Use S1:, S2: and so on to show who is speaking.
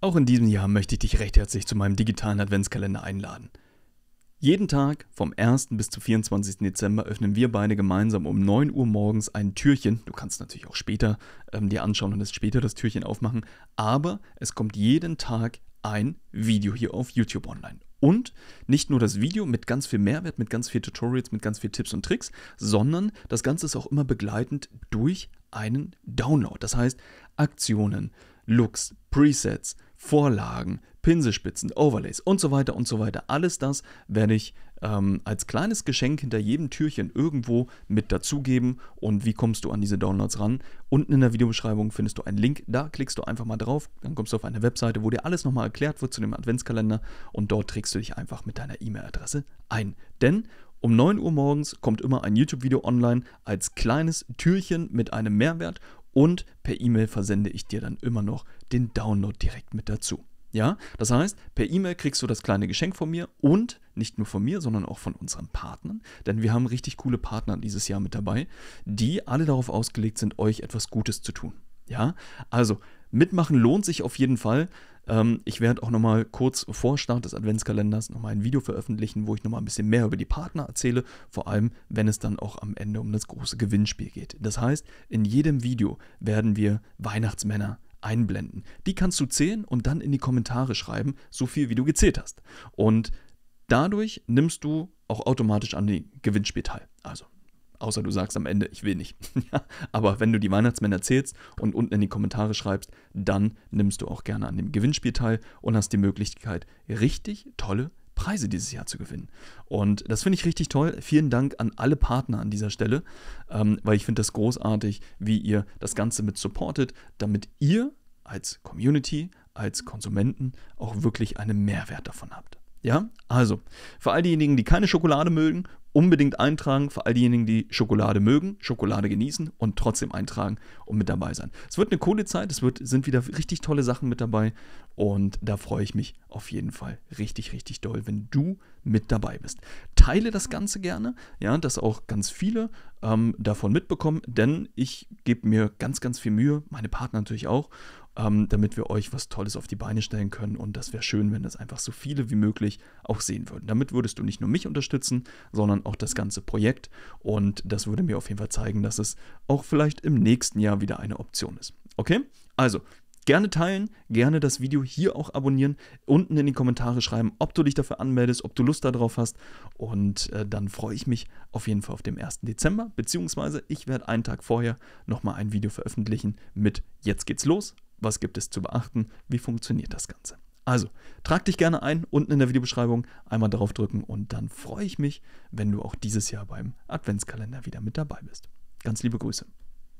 S1: Auch in diesem Jahr möchte ich dich recht herzlich zu meinem digitalen Adventskalender einladen. Jeden Tag vom 1. bis zum 24. Dezember öffnen wir beide gemeinsam um 9 Uhr morgens ein Türchen. Du kannst natürlich auch später ähm, dir anschauen und es später das Türchen aufmachen. Aber es kommt jeden Tag ein Video hier auf YouTube online. Und nicht nur das Video mit ganz viel Mehrwert, mit ganz viel Tutorials, mit ganz viel Tipps und Tricks, sondern das Ganze ist auch immer begleitend durch einen Download. Das heißt Aktionen, Looks, Presets, Vorlagen, Pinselspitzen, Overlays und so weiter und so weiter. Alles das werde ich ähm, als kleines Geschenk hinter jedem Türchen irgendwo mit dazugeben. Und wie kommst du an diese Downloads ran? Unten in der Videobeschreibung findest du einen Link. Da klickst du einfach mal drauf. Dann kommst du auf eine Webseite, wo dir alles nochmal erklärt wird zu dem Adventskalender. Und dort trägst du dich einfach mit deiner E-Mail-Adresse ein. Denn um 9 Uhr morgens kommt immer ein YouTube-Video online als kleines Türchen mit einem Mehrwert und per E-Mail versende ich dir dann immer noch den Download direkt mit dazu. Ja, das heißt, per E-Mail kriegst du das kleine Geschenk von mir und nicht nur von mir, sondern auch von unseren Partnern, denn wir haben richtig coole Partner dieses Jahr mit dabei, die alle darauf ausgelegt sind, euch etwas Gutes zu tun. Ja, also mitmachen lohnt sich auf jeden Fall. Ähm, ich werde auch nochmal kurz vor Start des Adventskalenders nochmal ein Video veröffentlichen, wo ich nochmal ein bisschen mehr über die Partner erzähle, vor allem wenn es dann auch am Ende um das große Gewinnspiel geht. Das heißt, in jedem Video werden wir Weihnachtsmänner einblenden. Die kannst du zählen und dann in die Kommentare schreiben, so viel wie du gezählt hast. Und dadurch nimmst du auch automatisch an dem Gewinnspiel teil. Also Außer du sagst am Ende, ich will nicht. aber wenn du die Weihnachtsmänner zählst und unten in die Kommentare schreibst, dann nimmst du auch gerne an dem Gewinnspiel teil und hast die Möglichkeit, richtig tolle Preise dieses Jahr zu gewinnen. Und das finde ich richtig toll. Vielen Dank an alle Partner an dieser Stelle, ähm, weil ich finde das großartig, wie ihr das Ganze mit supportet, damit ihr als Community, als Konsumenten auch wirklich einen Mehrwert davon habt. Ja, also für all diejenigen, die keine Schokolade mögen, unbedingt eintragen. Für all diejenigen, die Schokolade mögen, Schokolade genießen und trotzdem eintragen und mit dabei sein. Es wird eine coole Zeit, es wird, sind wieder richtig tolle Sachen mit dabei und da freue ich mich auf jeden Fall richtig, richtig doll, wenn du mit dabei bist. Teile das Ganze gerne, ja, dass auch ganz viele ähm, davon mitbekommen, denn ich gebe mir ganz, ganz viel Mühe, meine Partner natürlich auch ähm, damit wir euch was Tolles auf die Beine stellen können. Und das wäre schön, wenn das einfach so viele wie möglich auch sehen würden. Damit würdest du nicht nur mich unterstützen, sondern auch das ganze Projekt. Und das würde mir auf jeden Fall zeigen, dass es auch vielleicht im nächsten Jahr wieder eine Option ist. Okay? Also, Gerne teilen, gerne das Video hier auch abonnieren, unten in die Kommentare schreiben, ob du dich dafür anmeldest, ob du Lust darauf hast. Und äh, dann freue ich mich auf jeden Fall auf den 1. Dezember, beziehungsweise ich werde einen Tag vorher nochmal ein Video veröffentlichen mit Jetzt geht's los was gibt es zu beachten, wie funktioniert das Ganze. Also, trag dich gerne ein, unten in der Videobeschreibung einmal drauf drücken und dann freue ich mich, wenn du auch dieses Jahr beim Adventskalender wieder mit dabei bist. Ganz liebe Grüße.